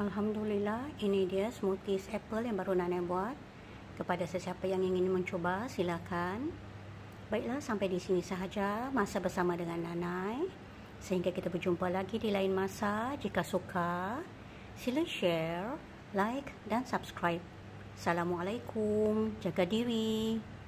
Alhamdulillah, ini dia smoothies apple yang baru Nana buat. Kepada sesiapa yang ingin mencuba, silakan. Baiklah, sampai di sini sahaja masa bersama dengan Nana. Sehingga kita berjumpa lagi di lain masa. Jika suka, sila share, like dan subscribe. Assalamualaikum. Jaga diri.